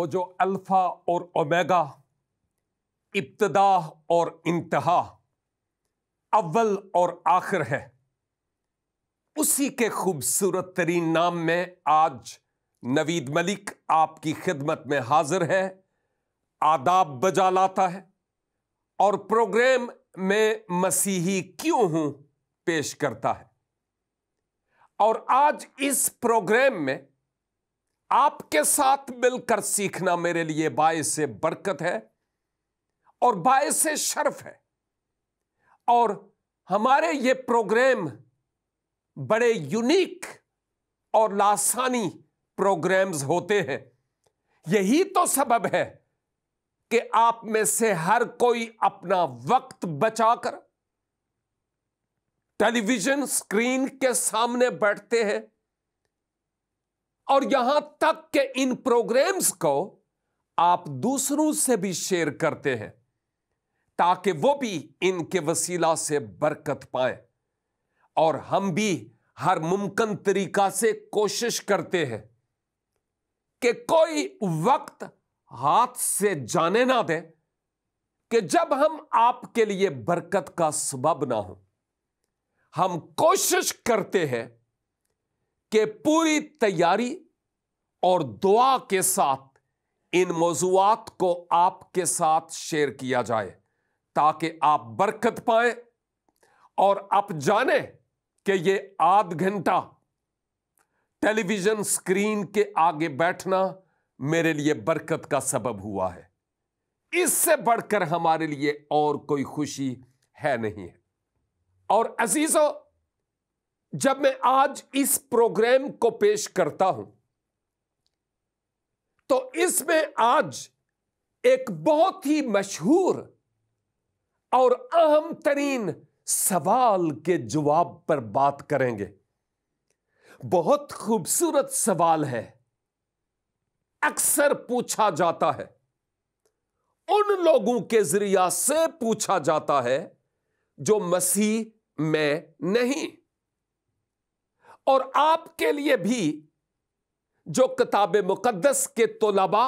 وہ جو الفا اور اومیگا ابتدا اور انتہا اول اور آخر ہے اسی کے خوبصورت ترین نام میں آج نوید ملک آپ کی خدمت میں حاضر ہے آداب بجا لاتا ہے اور پروگرام میں مسیحی کیوں ہوں پیش کرتا ہے اور آج اس پروگرام میں آپ کے ساتھ مل کر سیکھنا میرے لیے باعث برکت ہے اور باعث شرف ہے اور ہمارے یہ پروگرام بڑے یونیک اور لاسانی پروگرامز ہوتے ہیں یہی تو سبب ہے کہ آپ میں سے ہر کوئی اپنا وقت بچا کر ٹیلی ویژن اسکرین کے سامنے بیٹھتے ہیں اور یہاں تک کہ ان پروگرامز کو آپ دوسروں سے بھی شیئر کرتے ہیں تاکہ وہ بھی ان کے وسیلہ سے برکت پائیں اور ہم بھی ہر ممکن طریقہ سے کوشش کرتے ہیں کہ کوئی وقت ہاتھ سے جانے نہ دیں کہ جب ہم آپ کے لیے برکت کا سبب نہ ہوں ہم کوشش کرتے ہیں کہ پوری تیاری اور دعا کے ساتھ ان موضوعات کو آپ کے ساتھ شیئر کیا جائے تاکہ آپ برکت پائیں اور آپ جانے کہ یہ آدھ گھنٹہ ٹیلی ویژن اسکرین کے آگے بیٹھنا میرے لیے برکت کا سبب ہوا ہے اس سے بڑھ کر ہمارے لیے اور کوئی خوشی ہے نہیں ہے اور عزیزوں جب میں آج اس پروگرام کو پیش کرتا ہوں تو اس میں آج ایک بہت ہی مشہور اور اہم ترین سوال کے جواب پر بات کریں گے بہت خوبصورت سوال ہے اکثر پوچھا جاتا ہے ان لوگوں کے ذریعہ سے پوچھا جاتا ہے جو مسیح میں نہیں اور آپ کے لیے بھی جو کتاب مقدس کے طلبا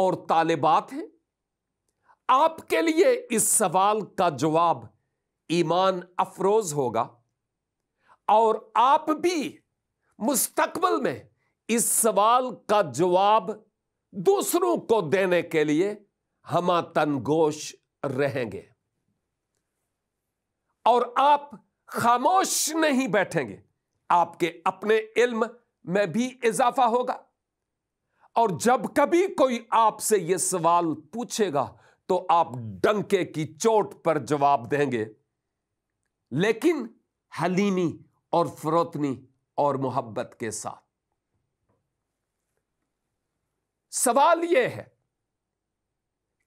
اور طالبات ہیں آپ کے لیے اس سوال کا جواب ایمان افروز ہوگا اور آپ بھی مستقبل میں اس سوال کا جواب دوسروں کو دینے کے لیے تنگوش رہیں گے اور آپ خاموش نہیں بیٹھیں گے آپ کے اپنے علم میں بھی اضافہ ہوگا اور جب کبھی کوئی آپ سے یہ سوال پوچھے گا تو آپ ڈنکے کی چوٹ پر جواب دیں گے لیکن حلیمی اور فروتنی اور محبت کے ساتھ سوال یہ ہے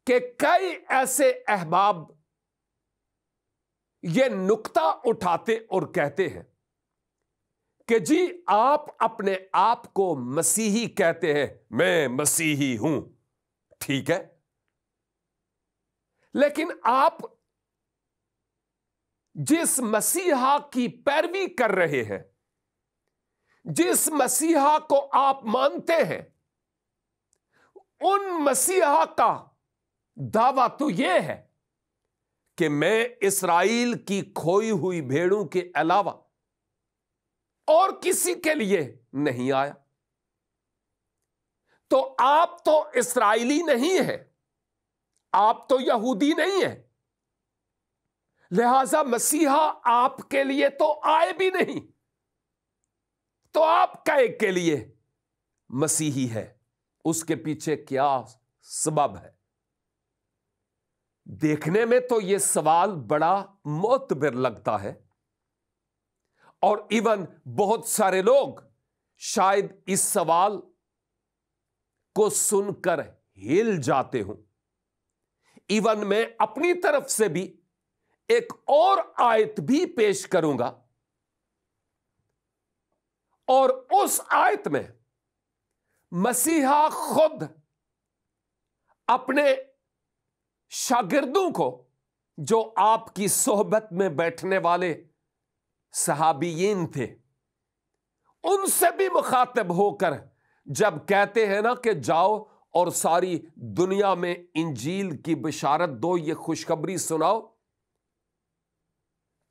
کہ کئی ایسے احباب یہ نکتہ اٹھاتے اور کہتے ہیں کہ جی آپ اپنے آپ کو مسیحی کہتے ہیں میں مسیحی ہوں ٹھیک ہے لیکن آپ جس مسیحا کی پیروی کر رہے ہیں جس مسیحا کو آپ مانتے ہیں ان مسیحا کا دعویٰ تو یہ ہے کہ میں اسرائیل کی کھوئی ہوئی بھیڑوں کے علاوہ اور کسی کے لیے نہیں آیا تو آپ تو اسرائیلی نہیں ہے آپ تو یہودی نہیں ہے لہذا مسیحا آپ کے لیے تو آئے بھی نہیں تو آپ کا ایک کے لیے مسیحی ہے اس کے پیچھے کیا سبب ہے دیکھنے میں تو یہ سوال بڑا معتبر لگتا ہے اور ایون بہت سارے لوگ شاید اس سوال کو سن کر ہل جاتے ہوں ایون میں اپنی طرف سے بھی ایک اور آیت بھی پیش کروں گا اور اس آیت میں مسیحا خود اپنے شاگردوں کو جو آپ کی صحبت میں بیٹھنے والے صحابیین تھے ان سے بھی مخاطب ہو کر جب کہتے ہیں نا کہ جاؤ اور ساری دنیا میں انجیل کی بشارت دو یہ خوشخبری سناؤ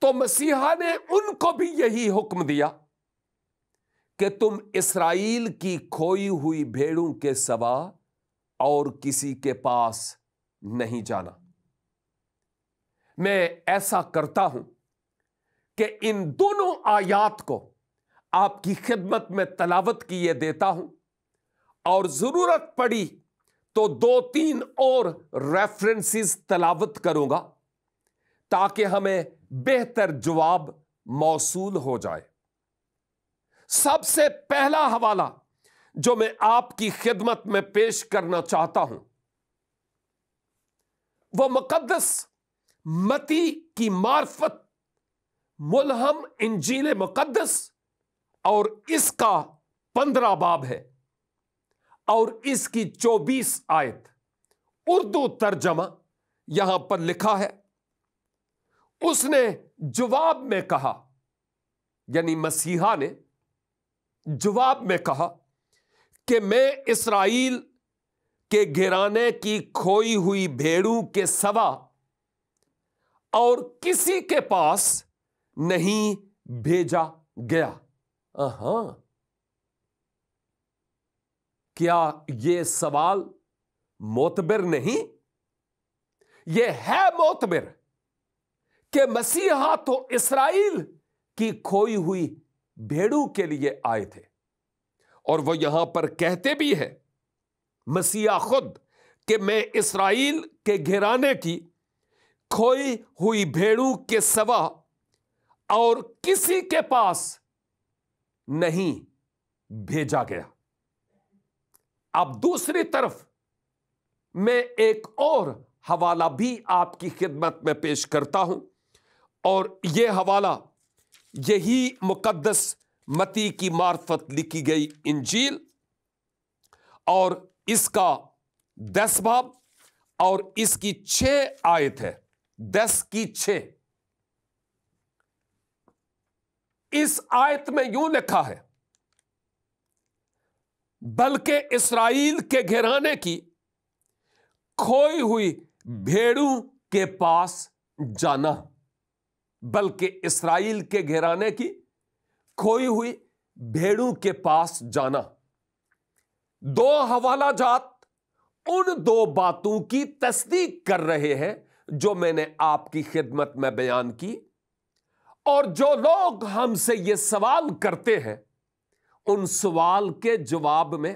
تو مسیحا نے ان کو بھی یہی حکم دیا کہ تم اسرائیل کی کھوئی ہوئی بھیڑوں کے سوا اور کسی کے پاس نہیں جانا میں ایسا کرتا ہوں کہ ان دونوں آیات کو آپ کی خدمت میں تلاوت کیے دیتا ہوں اور ضرورت پڑی تو دو تین اور ریفرنسز تلاوت کروں گا تاکہ ہمیں بہتر جواب موصول ہو جائے سب سے پہلا حوالہ جو میں آپ کی خدمت میں پیش کرنا چاہتا ہوں وہ مقدس متی کی معرفت ملہم انجیل مقدس اور اس کا پندرہ باب ہے اور اس کی چوبیس آیت اردو ترجمہ یہاں پر لکھا ہے اس نے جواب میں کہا یعنی مسیحا نے جواب میں کہا کہ میں اسرائیل کے گرانے کی کھوئی ہوئی بھیڑوں کے سوا اور کسی کے پاس نہیں بھیجا گیا ہاں کیا یہ سوال موتبر نہیں یہ ہے موتبر کہ مسیحا تو اسرائیل کی کھوئی ہوئی بھیڑو کے لیے آئے تھے اور وہ یہاں پر کہتے بھی ہیں مسیحا خود کہ میں اسرائیل کے گھرانے کی کھوئی ہوئی بھیڑو کے سوا اور کسی کے پاس نہیں بھیجا گیا اب دوسری طرف میں ایک اور حوالہ بھی آپ کی خدمت میں پیش کرتا ہوں اور یہ حوالہ یہی مقدس متی کی معرفت لکھی گئی انجیل اور اس کا دس باب اور اس کی چھ آیت ہے دس کی چھ اس آیت میں یوں لکھا ہے بلکہ اسرائیل کے گھرانے کی کھوئی ہوئی بھیڑوں کے پاس جانا بلکہ اسرائیل کے گھرانے کی کھوئی ہوئی بھیڑوں کے پاس جانا دو حوالہ جات ان دو باتوں کی تصدیق کر رہے ہیں جو میں نے آپ کی خدمت میں بیان کی اور جو لوگ ہم سے یہ سوال کرتے ہیں ان سوال کے جواب میں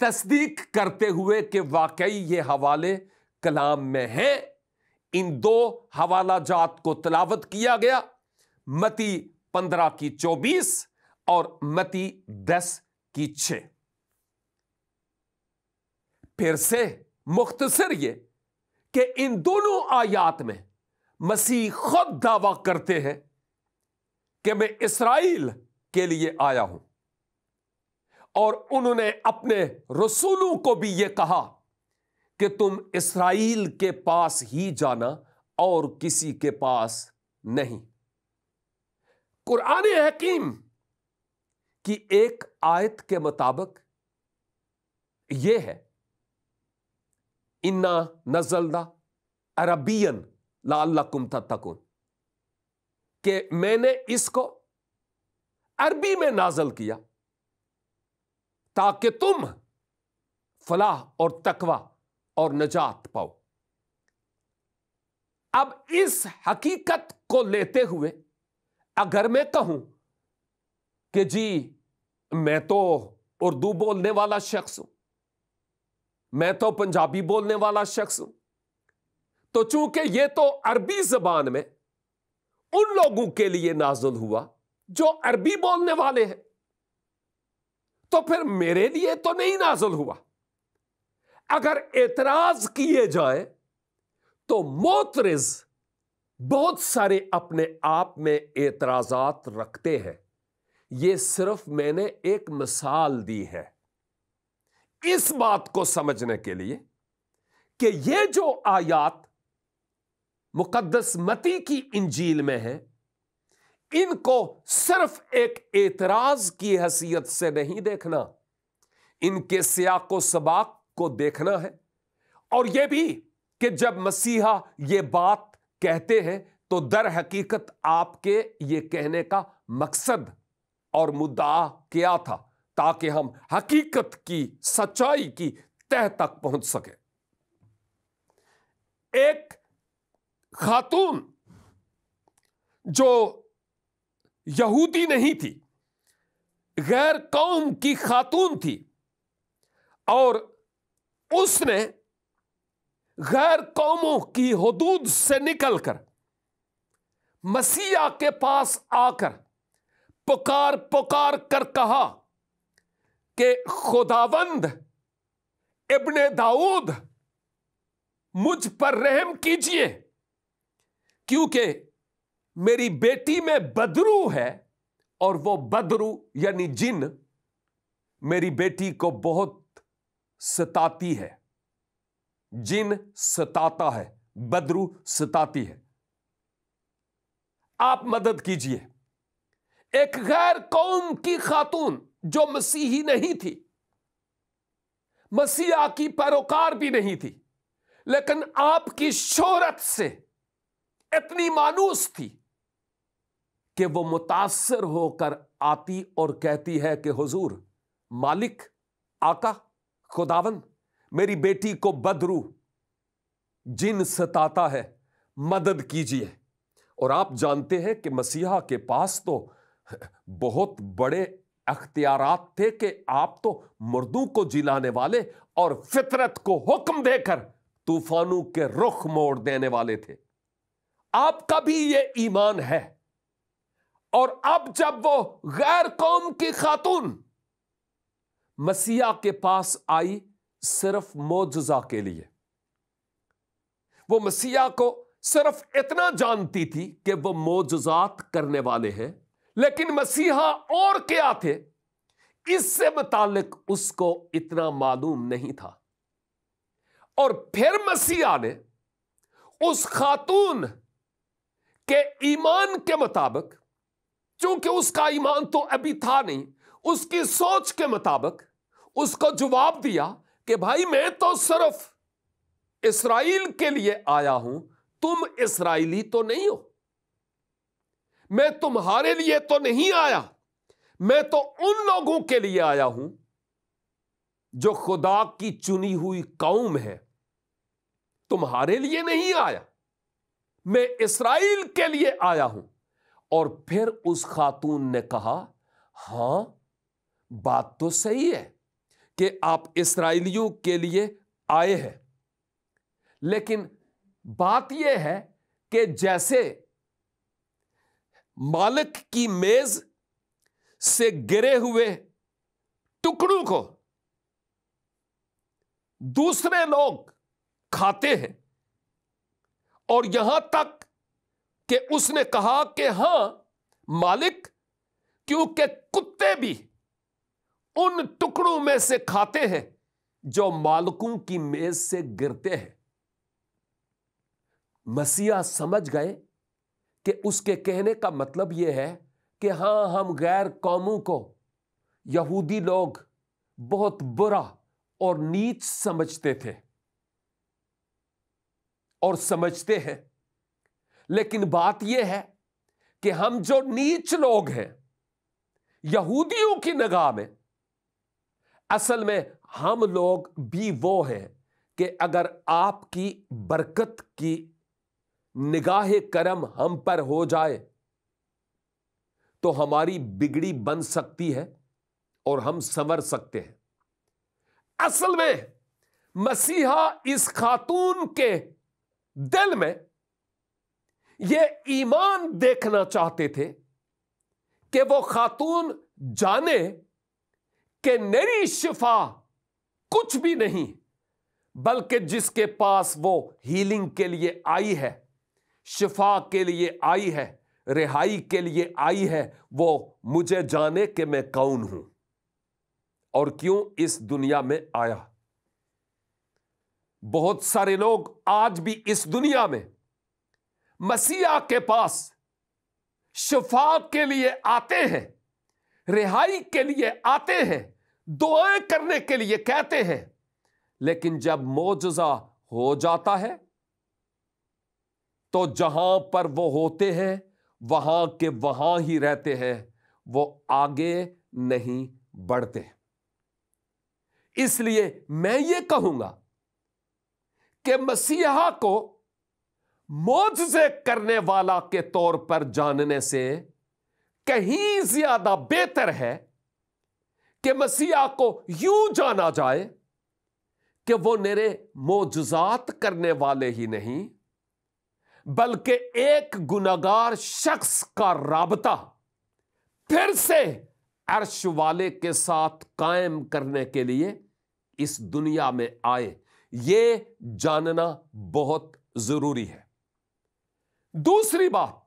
تصدیق کرتے ہوئے کہ واقعی یہ حوالے کلام میں ہیں ان دو حوالہ جات کو تلاوت کیا گیا متی پندرہ کی چوبیس اور متی دس کی چھ پھر سے مختصر یہ کہ ان دونوں آیات میں مسیح خود دعویٰ کرتے ہیں کہ میں اسرائیل کے لیے آیا ہوں اور انہوں نے اپنے رسولوں کو بھی یہ کہا کہ تم اسرائیل کے پاس ہی جانا اور کسی کے پاس نہیں قرآن حکیم کی ایک آیت کے مطابق یہ ہے انا نزلدہ عربین لال لکم تھا کن کہ میں نے اس کو عربی میں نازل کیا تاکہ تم فلاح اور تکوا اور نجات پاؤ اب اس حقیقت کو لیتے ہوئے اگر میں کہوں کہ جی میں تو اردو بولنے والا شخص ہوں میں تو پنجابی بولنے والا شخص ہوں تو چونکہ یہ تو عربی زبان میں ان لوگوں کے لیے نازل ہوا جو عربی بولنے والے ہیں تو پھر میرے لیے تو نہیں نازل ہوا اگر اعتراض کیے جائیں تو موترز بہت سارے اپنے آپ میں اعتراضات رکھتے ہیں یہ صرف میں نے ایک مثال دی ہے اس بات کو سمجھنے کے لیے کہ یہ جو آیات مقدس متی کی انجیل میں ہے ان کو صرف ایک اعتراض کی حیثیت سے نہیں دیکھنا ان کے سیاق و سباق کو دیکھنا ہے اور یہ بھی کہ جب مسیحا یہ بات کہتے ہیں تو در حقیقت آپ کے یہ کہنے کا مقصد اور مدعا کیا تھا تاکہ ہم حقیقت کی سچائی کی تہ تک پہنچ سکے ایک خاتون جو یہودی نہیں تھی غیر قوم کی خاتون تھی اور اس نے غیر قوموں کی حدود سے نکل کر مسیح کے پاس آ کر پکار پکار کر کہا کہ خداوند ابن داود مجھ پر رحم کیجیے کیونکہ میری بیٹی میں بدرو ہے اور وہ بدرو یعنی جن میری بیٹی کو بہت ستاتی ہے جن ستاتا ہے بدرو ستاتی ہے آپ مدد کیجیے ایک غیر قوم کی خاتون جو مسیحی نہیں تھی مسیحا کی پیروکار بھی نہیں تھی لیکن آپ کی شہرت سے اتنی مانوس تھی کہ وہ متاثر ہو کر آتی اور کہتی ہے کہ حضور مالک آقا خداون میری بیٹی کو بدرو جن ستاتا ہے مدد کیجیے اور آپ جانتے ہیں کہ مسیحا کے پاس تو بہت بڑے اختیارات تھے کہ آپ تو مردوں کو جلانے والے اور فطرت کو حکم دے کر طوفانوں کے رخ موڑ دینے والے تھے آپ کا بھی یہ ایمان ہے اور اب جب وہ غیر قوم کی خاتون مسیح کے پاس آئی صرف موجو کے لیے وہ مسیح کو صرف اتنا جانتی تھی کہ وہ موجزات کرنے والے ہیں لیکن مسیحا اور کیا تھے اس سے متعلق اس کو اتنا معلوم نہیں تھا اور پھر مسیح نے اس خاتون کہ ایمان کے مطابق چونکہ اس کا ایمان تو ابھی تھا نہیں اس کی سوچ کے مطابق اس کو جواب دیا کہ بھائی میں تو صرف اسرائیل کے لیے آیا ہوں تم اسرائیلی تو نہیں ہو میں تمہارے لیے تو نہیں آیا میں تو ان لوگوں کے لیے آیا ہوں جو خدا کی چنی ہوئی قوم ہے تمہارے لیے نہیں آیا میں اسرائیل کے لیے آیا ہوں اور پھر اس خاتون نے کہا ہاں بات تو صحیح ہے کہ آپ اسرائیلیوں کے لیے آئے ہیں لیکن بات یہ ہے کہ جیسے مالک کی میز سے گرے ہوئے ٹکڑوں کو دوسرے لوگ کھاتے ہیں اور یہاں تک کہ اس نے کہا کہ ہاں مالک کیونکہ کتے بھی ان ٹکڑوں میں سے کھاتے ہیں جو مالکوں کی میز سے گرتے ہیں مسیح سمجھ گئے کہ اس کے کہنے کا مطلب یہ ہے کہ ہاں ہم غیر قوموں کو یہودی لوگ بہت برا اور نیچ سمجھتے تھے اور سمجھتے ہیں لیکن بات یہ ہے کہ ہم جو نیچ لوگ ہیں یہودیوں کی نگاہ میں اصل میں ہم لوگ بھی وہ ہیں کہ اگر آپ کی برکت کی نگاہ کرم ہم پر ہو جائے تو ہماری بگڑی بن سکتی ہے اور ہم سنور سکتے ہیں اصل میں مسیحا اس خاتون کے دل میں یہ ایمان دیکھنا چاہتے تھے کہ وہ خاتون جانے کہ نری شفا کچھ بھی نہیں بلکہ جس کے پاس وہ ہیلنگ کے لیے آئی ہے شفا کے لیے آئی ہے رہائی کے لیے آئی ہے وہ مجھے جانے کہ میں کون ہوں اور کیوں اس دنیا میں آیا بہت سارے لوگ آج بھی اس دنیا میں مسیح کے پاس شفا کے لیے آتے ہیں رہائی کے لیے آتے ہیں دعائیں کرنے کے لیے کہتے ہیں لیکن جب معجزہ ہو جاتا ہے تو جہاں پر وہ ہوتے ہیں وہاں کے وہاں ہی رہتے ہیں وہ آگے نہیں بڑھتے اس لیے میں یہ کہوں گا کہ مسیحا کو موجزے کرنے والا کے طور پر جاننے سے کہیں زیادہ بہتر ہے کہ مسیحا کو یوں جانا جائے کہ وہ میرے موجزات کرنے والے ہی نہیں بلکہ ایک گناگار شخص کا رابطہ پھر سے عرش والے کے ساتھ قائم کرنے کے لیے اس دنیا میں آئے یہ جاننا بہت ضروری ہے دوسری بات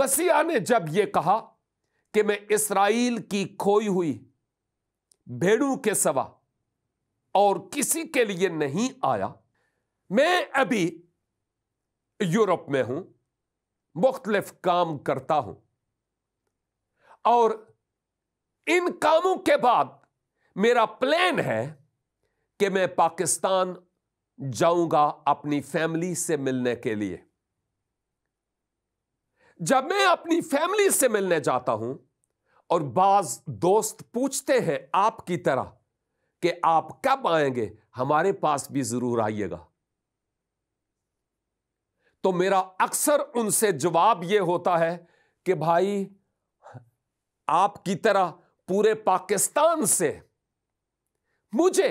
مسیح نے جب یہ کہا کہ میں اسرائیل کی کھوئی ہوئی بھیڑوں کے سوا اور کسی کے لیے نہیں آیا میں ابھی یورپ میں ہوں مختلف کام کرتا ہوں اور ان کاموں کے بعد میرا پلان ہے کہ میں پاکستان جاؤں گا اپنی فیملی سے ملنے کے لیے جب میں اپنی فیملی سے ملنے جاتا ہوں اور بعض دوست پوچھتے ہیں آپ کی طرح کہ آپ کب آئیں گے ہمارے پاس بھی ضرور آئیے گا تو میرا اکثر ان سے جواب یہ ہوتا ہے کہ بھائی آپ کی طرح پورے پاکستان سے مجھے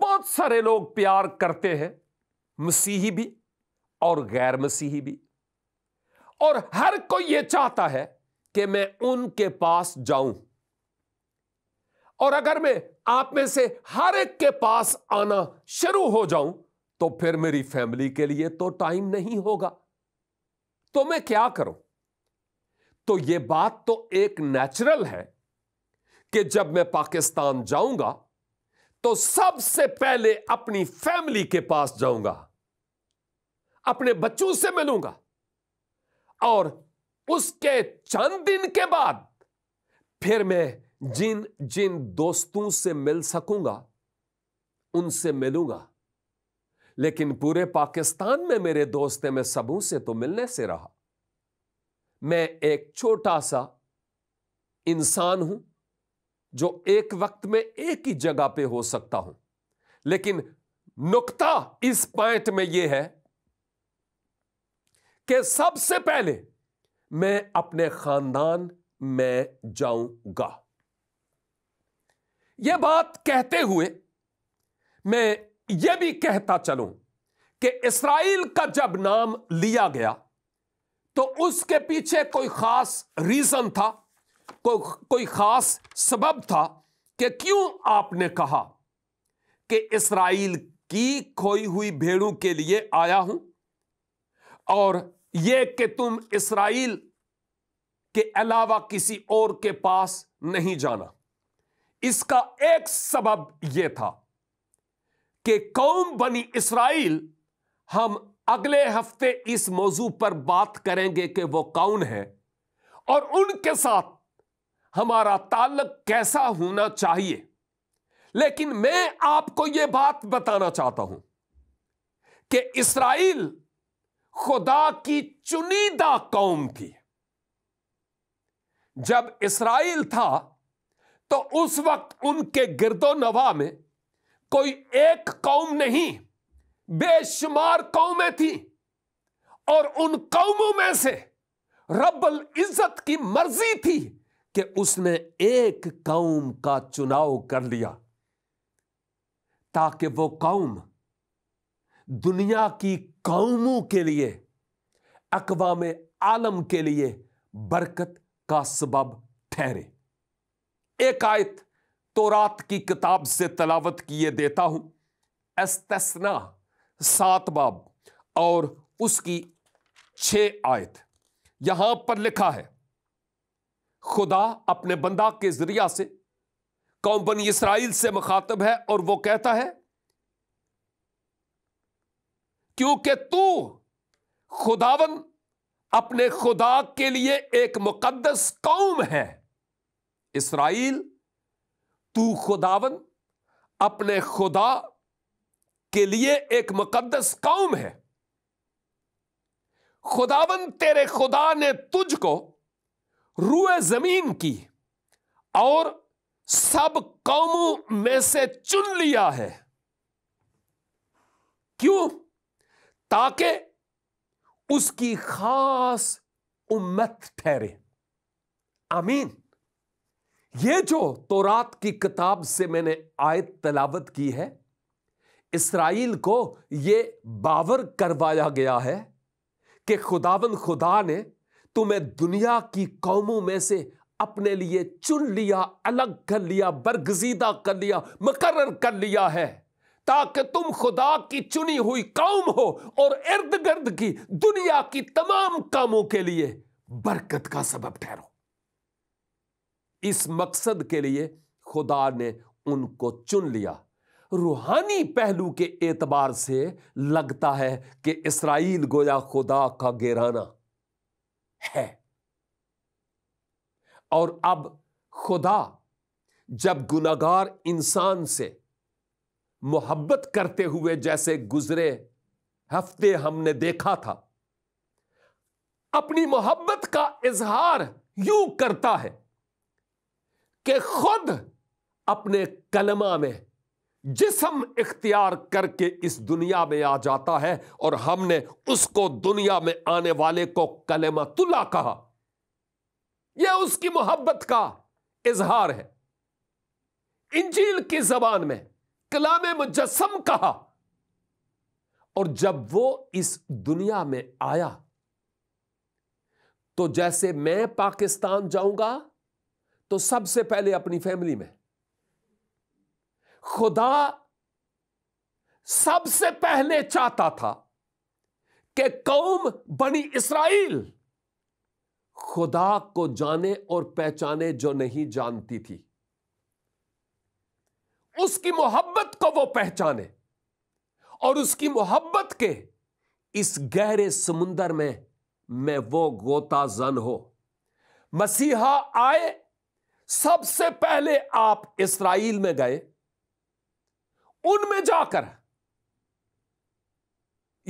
بہت سارے لوگ پیار کرتے ہیں مسیحی بھی اور غیر مسیحی بھی اور ہر کوئی یہ چاہتا ہے کہ میں ان کے پاس جاؤں اور اگر میں آپ میں سے ہر ایک کے پاس آنا شروع ہو جاؤں تو پھر میری فیملی کے لیے تو ٹائم نہیں ہوگا تو میں کیا کروں تو یہ بات تو ایک نیچرل ہے کہ جب میں پاکستان جاؤں گا تو سب سے پہلے اپنی فیملی کے پاس جاؤں گا اپنے بچوں سے ملوں گا اور اس کے چند دن کے بعد پھر میں جن جن دوستوں سے مل سکوں گا ان سے ملوں گا لیکن پورے پاکستان میں میرے دوست میں سبوں سے تو ملنے سے رہا میں ایک چھوٹا سا انسان ہوں جو ایک وقت میں ایک ہی جگہ پہ ہو سکتا ہوں لیکن نقطہ اس پوائنٹ میں یہ ہے کہ سب سے پہلے میں اپنے خاندان میں جاؤں گا یہ بات کہتے ہوئے میں یہ بھی کہتا چلوں کہ اسرائیل کا جب نام لیا گیا تو اس کے پیچھے کوئی خاص ریزن تھا کوئی خاص سبب تھا کہ کیوں آپ نے کہا کہ اسرائیل کی کھوئی ہوئی بھیڑوں کے لیے آیا ہوں اور کے پاس نہیں جانا اس کا ایک سبب یہ تھا کہ قوم بنی اسرائیل ہم اگلے ہفتے اس موضوع پر بات کریں گے کہ وہ کون ہے اور ان کے ساتھ ہمارا تعلق کیسا ہونا چاہیے لیکن میں آپ کو یہ بات بتانا چاہتا ہوں کہ اسرائیل خدا کی چنیدہ قوم تھی جب اسرائیل تھا تو اس وقت ان کے گرد و نوا میں کوئی ایک قوم نہیں بے شمار قومیں تھیں اور ان قوموں میں سے رب العزت کی مرضی تھی کہ اس نے ایک قوم کا چناؤ کر لیا تاکہ وہ قوم دنیا کی قوموں کے لیے اقوام عالم کے لیے برکت کا سبب ٹھہرے ایک آیت تو رات کی کتاب سے تلاوت کیے دیتا ہوں استثنا سات باب اور اس کی چھ آیت یہاں پر لکھا ہے خدا اپنے بندہ کے ذریعہ سے قوم بنی اسرائیل سے مخاطب ہے اور وہ کہتا ہے کیونکہ تو خداون اپنے خدا کے لیے ایک مقدس قوم ہے اسرائیل تو خداون اپنے خدا کے لیے ایک مقدس قوم ہے خداون تیرے خدا نے تجھ کو روئے زمین کی اور سب قوموں میں سے چن لیا ہے کیوں تاکہ اس کی خاص امت ٹھہرے آمین یہ جو تو رات کی کتاب سے میں نے آیت تلاوت کی ہے اسرائیل کو یہ باور کروایا گیا ہے کہ خدا خدا نے تمہیں دنیا کی قوموں میں سے اپنے لیے چن لیا الگ کر لیا برگزیدہ کر لیا مقرر کر لیا ہے تاکہ تم خدا کی چنی ہوئی قوم ہو اور ارد گرد کی دنیا کی تمام کاموں کے لیے برکت کا سبب ٹھہرو اس مقصد کے لیے خدا نے ان کو چن لیا روحانی پہلو کے اعتبار سے لگتا ہے کہ اسرائیل گویا خدا کا گیرانا ہے اور اب خدا جب گناگار انسان سے محبت کرتے ہوئے جیسے گزرے ہفتے ہم نے دیکھا تھا اپنی محبت کا اظہار یوں کرتا ہے کہ خود اپنے کلمہ میں جسم اختیار کر کے اس دنیا میں آ جاتا ہے اور ہم نے اس کو دنیا میں آنے والے کو کلمت تلا کہا یہ اس کی محبت کا اظہار ہے انجیل کی زبان میں کلام مجسم کہا اور جب وہ اس دنیا میں آیا تو جیسے میں پاکستان جاؤں گا تو سب سے پہلے اپنی فیملی میں خدا سب سے پہلے چاہتا تھا کہ قوم بنی اسرائیل خدا کو جانے اور پہچانے جو نہیں جانتی تھی اس کی محبت کو وہ پہچانے اور اس کی محبت کے اس گہرے سمندر میں میں وہ گوتا زن ہو مسیحا آئے سب سے پہلے آپ اسرائیل میں گئے ان میں جا کر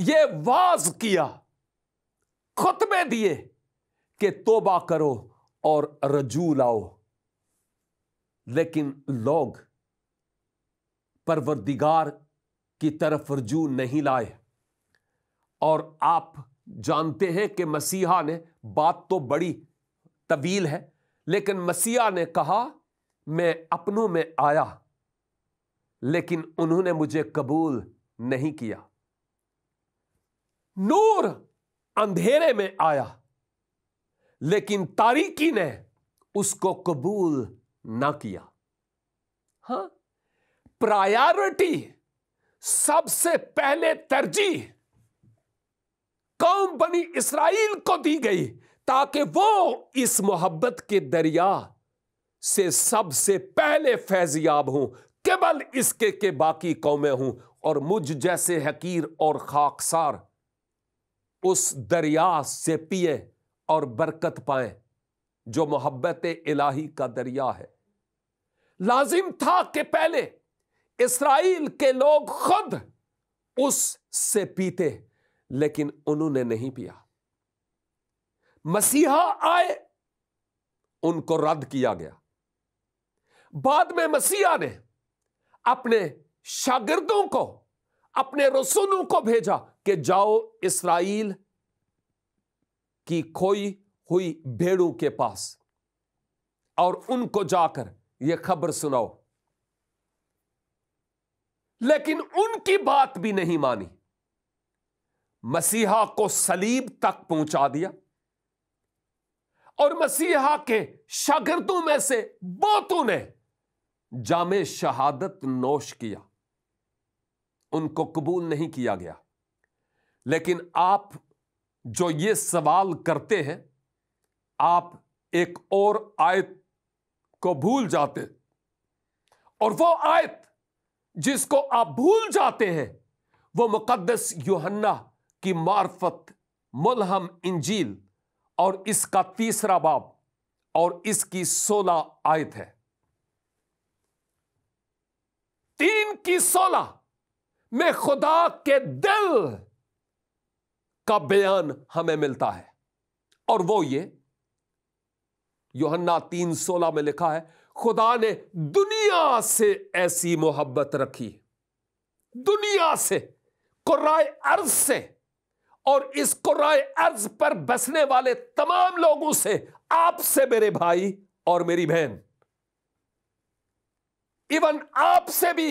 یہ واز کیا خطبے دیے کہ توبہ کرو اور رجوع لاؤ لیکن لوگ پروردگار کی طرف رجوع نہیں لائے اور آپ جانتے ہیں کہ مسیحا نے بات تو بڑی طویل ہے لیکن مسیحا نے کہا میں اپنوں میں آیا لیکن انہوں نے مجھے قبول نہیں کیا نور اندھیرے میں آیا لیکن تاریکی نے اس کو قبول نہ کیا ہاں پرایورٹی سب سے پہلے ترجیح قوم بنی اسرائیل کو دی گئی تاکہ وہ اس محبت کے دریا سے سب سے پہلے فیضیاب ہوں اس کے باقی قومیں ہوں اور مجھ جیسے حقیر اور خاکسار اس دریا سے پیے اور برکت پائیں جو محبت الہی کا دریا ہے لازم تھا کہ پہلے اسرائیل کے لوگ خود اس سے پیتے لیکن انہوں نے نہیں پیا مسیحا آئے ان کو رد کیا گیا بعد میں مسیحا نے اپنے شاگردوں کو اپنے رسولوں کو بھیجا کہ جاؤ اسرائیل کی کھوئی ہوئی بھیڑوں کے پاس اور ان کو جا کر یہ خبر سناؤ لیکن ان کی بات بھی نہیں مانی مسیحا کو سلیب تک پہنچا دیا اور مسیحا کے شاگردوں میں سے بہتوں نے جامع شہادت نوش کیا ان کو قبول نہیں کیا گیا لیکن آپ جو یہ سوال کرتے ہیں آپ ایک اور آیت کو بھول جاتے اور وہ آیت جس کو آپ بھول جاتے ہیں وہ مقدس یوہنا کی معرفت ملہم انجیل اور اس کا تیسرا باب اور اس کی سولہ آیت ہے تین کی سولہ میں خدا کے دل کا بیان ہمیں ملتا ہے اور وہ یہ یوہنا تین سولہ میں لکھا ہے خدا نے دنیا سے ایسی محبت رکھی دنیا سے قرائے ارض سے اور اس قرائے ارض پر بسنے والے تمام لوگوں سے آپ سے میرے بھائی اور میری بہن ایون آپ سے بھی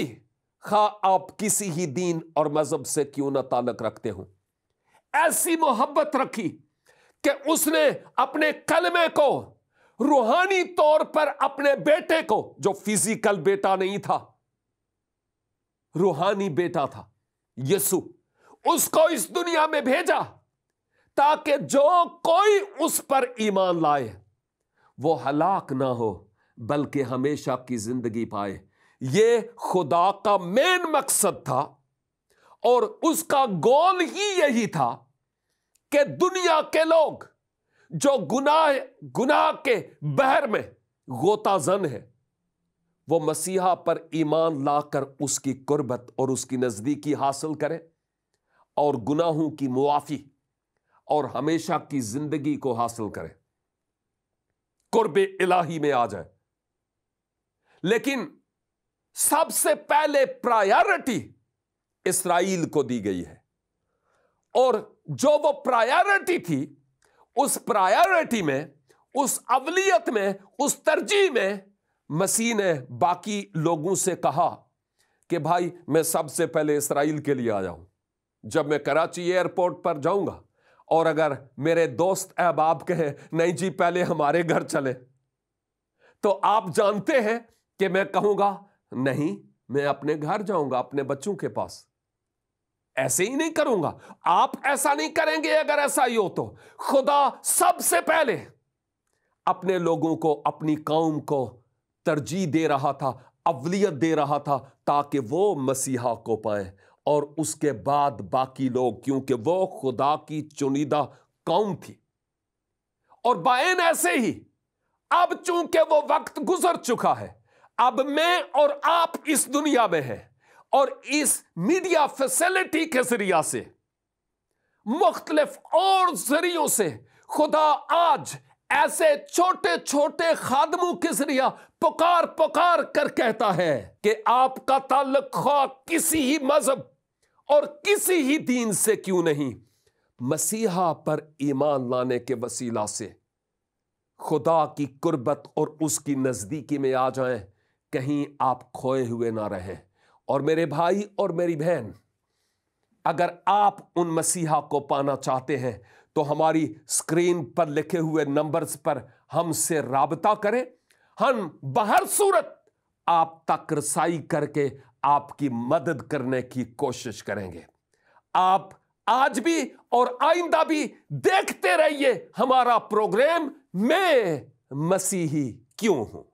خواہ آپ کسی ہی دین اور مذہب سے کیوں نہ تعلق رکھتے ہوں ایسی محبت رکھی کہ اس نے اپنے کلمے کو روحانی طور پر اپنے بیٹے کو جو فزیکل بیٹا نہیں تھا روحانی بیٹا تھا یسو اس کو اس دنیا میں بھیجا تاکہ جو کوئی اس پر ایمان لائے وہ ہلاک نہ ہو بلکہ ہمیشہ کی زندگی پائے یہ خدا کا مین مقصد تھا اور اس کا گول ہی یہی تھا کہ دنیا کے لوگ جو گناہ گنا کے بہر میں غوطہ زن ہے وہ مسیحا پر ایمان لا کر اس کی قربت اور اس کی نزدیکی حاصل کرے اور گناہوں کی موافی اور ہمیشہ کی زندگی کو حاصل کرے قرب الہی میں آ جائے لیکن سب سے پہلے پرائیورٹی اسرائیل کو دی گئی ہے اور جو وہ پرائیورٹی تھی اس پرائیورٹی میں اس اولیت میں اس ترجیح میں مسیح نے باقی لوگوں سے کہا کہ بھائی میں سب سے پہلے اسرائیل کے لیے آیا ہوں جب میں کراچی ایئرپورٹ پر جاؤں گا اور اگر میرے دوست احباب کہیں نہیں جی پہلے ہمارے گھر چلے تو آپ جانتے ہیں کہ میں کہوں گا نہیں میں اپنے گھر جاؤں گا اپنے بچوں کے پاس ایسے ہی نہیں کروں گا آپ ایسا نہیں کریں گے اگر ایسا ہی ہو تو خدا سب سے پہلے اپنے لوگوں کو اپنی قوم کو ترجیح دے رہا تھا اولت دے رہا تھا تاکہ وہ مسیحا کو پائیں اور اس کے بعد باقی لوگ کیونکہ وہ خدا کی چنیدہ قوم تھی اور بائن ایسے ہی اب چونکہ وہ وقت گزر چکا ہے اب میں اور آپ اس دنیا میں ہیں اور اس میڈیا فیسلٹی کے ذریعہ سے مختلف اور ذریعوں سے خدا آج ایسے چھوٹے چھوٹے خادموں کے ذریعہ پکار پکار کر کہتا ہے کہ آپ کا تعلق خواہ کسی ہی مذہب اور کسی ہی دین سے کیوں نہیں مسیحا پر ایمان لانے کے وسیلہ سے خدا کی قربت اور اس کی نزدیکی میں آ جائیں کہیں آپ کھوئے ہوئے نہ رہیں اور میرے بھائی اور میری بہن اگر آپ ان مسیحا کو پانا چاہتے ہیں تو ہماری اسکرین پر لکھے ہوئے نمبرز پر ہم سے رابطہ کریں ہم بہر صورت آپ تک رسائی کر کے آپ کی مدد کرنے کی کوشش کریں گے آپ آج بھی اور آئندہ بھی دیکھتے رہیے ہمارا پروگرام میں مسیحی کیوں ہوں